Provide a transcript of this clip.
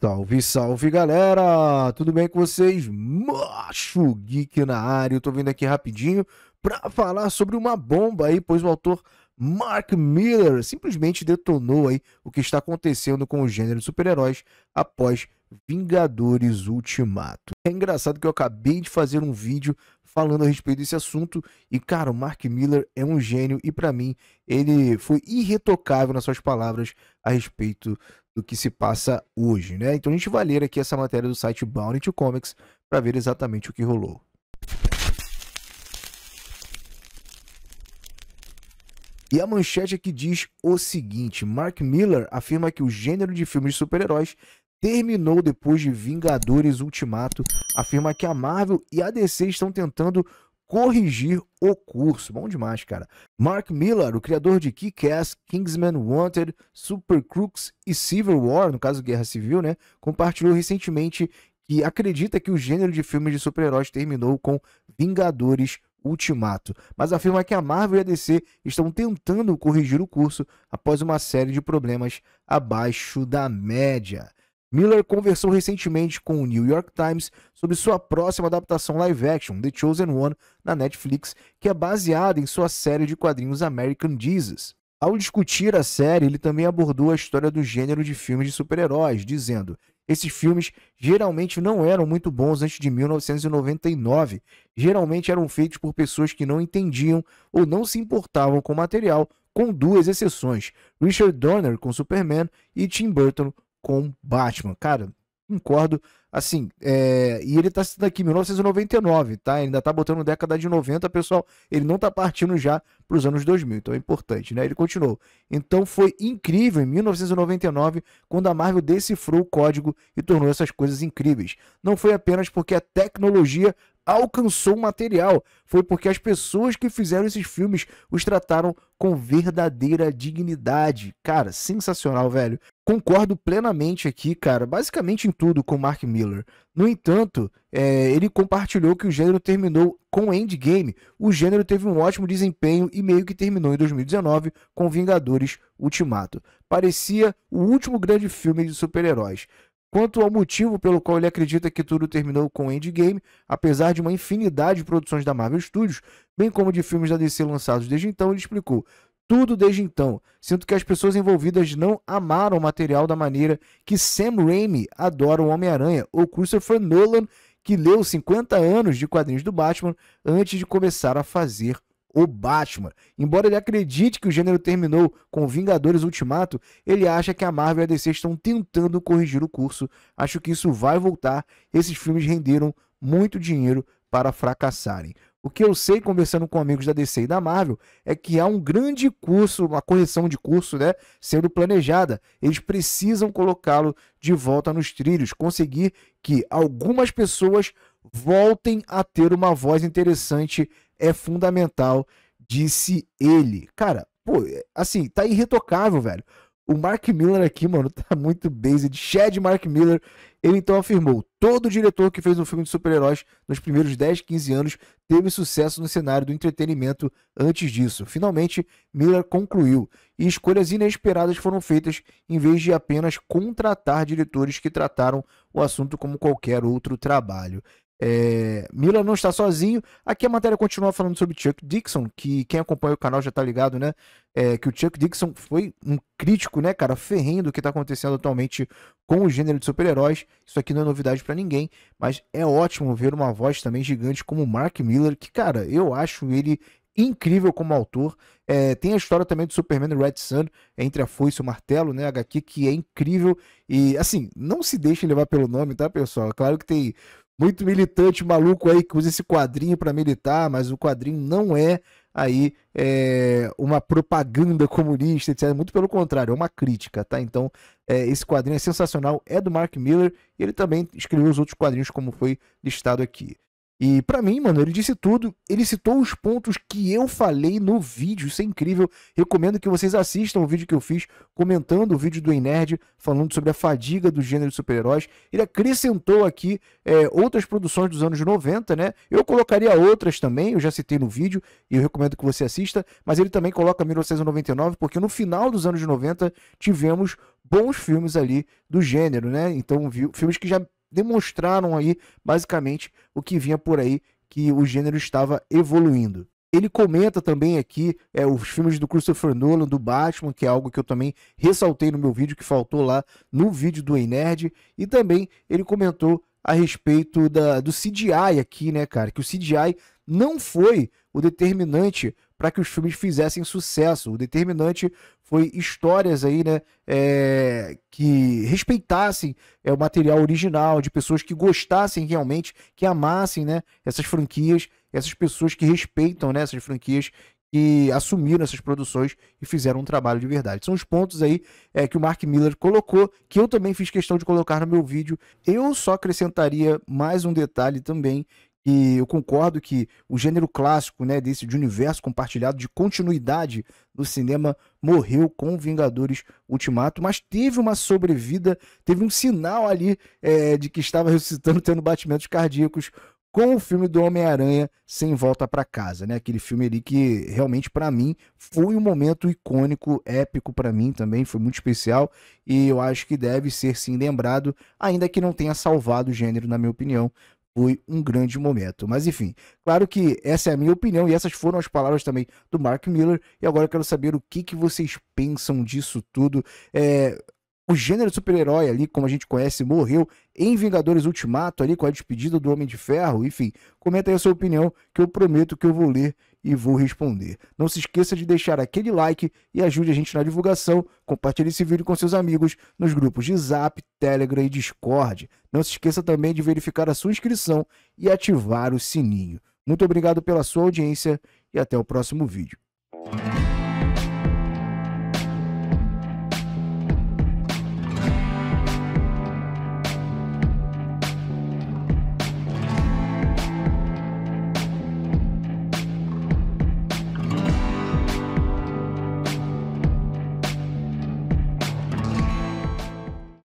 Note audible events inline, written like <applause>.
Salve, salve galera! Tudo bem com vocês? Macho Geek na área. Eu tô vindo aqui rapidinho para falar sobre uma bomba aí, pois o autor Mark Miller simplesmente detonou aí o que está acontecendo com o gênero de super-heróis após Vingadores Ultimato. É engraçado que eu acabei de fazer um vídeo falando a respeito desse assunto. E, cara, o Mark Miller é um gênio e, para mim, ele foi irretocável nas suas palavras a respeito do que se passa hoje, né? Então a gente vai ler aqui essa matéria do site Bounty to Comics para ver exatamente o que rolou. E a manchete aqui diz o seguinte: Mark Miller afirma que o gênero de filmes de super-heróis terminou depois de Vingadores Ultimato, afirma que a Marvel e a DC estão tentando corrigir o curso. Bom demais, cara. Mark Millar, o criador de Kick-Ass, Kingsman Wanted, Super Crooks e Civil War, no caso Guerra Civil, né, compartilhou recentemente que acredita que o gênero de filmes de super-heróis terminou com Vingadores Ultimato, mas afirma que a Marvel e a DC estão tentando corrigir o curso após uma série de problemas abaixo da média. Miller conversou recentemente com o New York Times sobre sua próxima adaptação live action, The Chosen One, na Netflix, que é baseada em sua série de quadrinhos American Jesus. Ao discutir a série, ele também abordou a história do gênero de filmes de super-heróis, dizendo: esses filmes geralmente não eram muito bons antes de 1999. Geralmente eram feitos por pessoas que não entendiam ou não se importavam com o material, com duas exceções: Richard Donner com Superman e Tim Burton com Batman. Cara, concordo. Assim, é... e ele tá sendo aqui 1999, tá? Ele ainda tá botando década de 90, pessoal. Ele não tá partindo já para os anos 2000, então é importante, né? Ele continuou. Então foi incrível em 1999 quando a Marvel decifrou o código e tornou essas coisas incríveis. Não foi apenas porque a tecnologia alcançou o material foi porque as pessoas que fizeram esses filmes os trataram com verdadeira dignidade. Cara, sensacional, velho. Concordo plenamente aqui, cara, basicamente em tudo com Mark Miller. No entanto, é, ele compartilhou que o gênero terminou com Endgame. O gênero teve um ótimo desempenho e meio que terminou em 2019 com Vingadores Ultimato. Parecia o último grande filme de super-heróis. Quanto ao motivo pelo qual ele acredita que tudo terminou com Endgame, apesar de uma infinidade de produções da Marvel Studios, bem como de filmes da DC lançados desde então, ele explicou: tudo desde então. Sinto que as pessoas envolvidas não amaram o material da maneira que Sam Raimi adora o Homem-Aranha ou Christopher Nolan, que leu 50 anos de quadrinhos do Batman antes de começar a fazer o Batman. Embora ele acredite que o gênero terminou com Vingadores Ultimato, ele acha que a Marvel e a DC estão tentando corrigir o curso. Acho que isso vai voltar. Esses filmes renderam muito dinheiro para fracassarem. O que eu sei conversando com amigos da DC e da Marvel é que há um grande curso, uma correção de curso, né, sendo planejada. Eles precisam colocá-lo de volta nos trilhos, conseguir que algumas pessoas voltem a ter uma voz interessante é fundamental, disse ele. Cara, pô, assim, tá irretocável, velho. O Mark Miller aqui, mano, <laughs> tá muito de Chad Mark Miller, ele então afirmou: todo diretor que fez um filme de super-heróis nos primeiros 10, 15 anos teve sucesso no cenário do entretenimento antes disso. Finalmente, Miller concluiu. E escolhas inesperadas foram feitas em vez de apenas contratar diretores que trataram o assunto como qualquer outro trabalho. É, Miller não está sozinho. Aqui a matéria continua falando sobre Chuck Dixon, que quem acompanha o canal já está ligado, né? É, que o Chuck Dixon foi um crítico, né, cara, ferrenho do que está acontecendo atualmente com o gênero de super-heróis. Isso aqui não é novidade para ninguém, mas é ótimo ver uma voz também gigante como Mark Miller, que, cara, eu acho ele incrível como autor. É, tem a história também do Superman Red Sun, entre a foice e o martelo, né, HQ, que é incrível. E, assim, não se deixe levar pelo nome, tá, pessoal? Claro que tem muito militante maluco aí que usa esse quadrinho para militar, mas o quadrinho não é aí é, uma propaganda comunista, etc. Muito pelo contrário, é uma crítica, tá? Então, é, esse quadrinho é sensacional, é do Mark Miller, e ele também escreveu os outros quadrinhos, como foi listado aqui. E para mim, mano, ele disse tudo. Ele citou os pontos que eu falei no vídeo. Isso é incrível. Recomendo que vocês assistam o vídeo que eu fiz comentando o vídeo do Nerd falando sobre a fadiga do gênero de super-heróis. Ele acrescentou aqui é, outras produções dos anos 90, né? Eu colocaria outras também, eu já citei no vídeo e eu recomendo que você assista. Mas ele também coloca 1999, porque no final dos anos 90 tivemos bons filmes ali do gênero, né? Então, viu, filmes que já demonstraram aí basicamente o que vinha por aí, que o gênero estava evoluindo. Ele comenta também aqui é, os filmes do Christopher Nolan, do Batman, que é algo que eu também ressaltei no meu vídeo, que faltou lá no vídeo do Enerd. E também ele comentou a respeito da, do CGI aqui, né, cara? Que o CGI não foi o determinante para que os filmes fizessem sucesso. O determinante foi histórias aí, né, é, que respeitassem é, o material original, de pessoas que gostassem realmente, que amassem, né, essas franquias, essas pessoas que respeitam, né, essas franquias que assumiram essas produções e fizeram um trabalho de verdade. São os pontos aí é, que o Mark Miller colocou, que eu também fiz questão de colocar no meu vídeo. Eu só acrescentaria mais um detalhe também, e eu concordo que o gênero clássico, né, desse de universo compartilhado, de continuidade no cinema, morreu com Vingadores Ultimato, mas teve uma sobrevida, teve um sinal ali é, de que estava ressuscitando, tendo batimentos cardíacos com o filme do Homem-Aranha sem volta para casa, né? Aquele filme ali que realmente para mim foi um momento icônico, épico para mim também, foi muito especial e eu acho que deve ser sim lembrado, ainda que não tenha salvado o gênero na minha opinião, foi um grande momento. Mas enfim, claro que essa é a minha opinião e essas foram as palavras também do Mark Miller. E agora eu quero saber o que, que vocês pensam disso tudo. É, o gênero super-herói ali, como a gente conhece, morreu em Vingadores Ultimato ali com a despedida do Homem de Ferro. Enfim, comenta aí a sua opinião que eu prometo que eu vou ler e vou responder. Não se esqueça de deixar aquele like e ajude a gente na divulgação. Compartilhe esse vídeo com seus amigos nos grupos de Zap, Telegram e Discord. Não se esqueça também de verificar a sua inscrição e ativar o sininho. Muito obrigado pela sua audiência e até o próximo vídeo.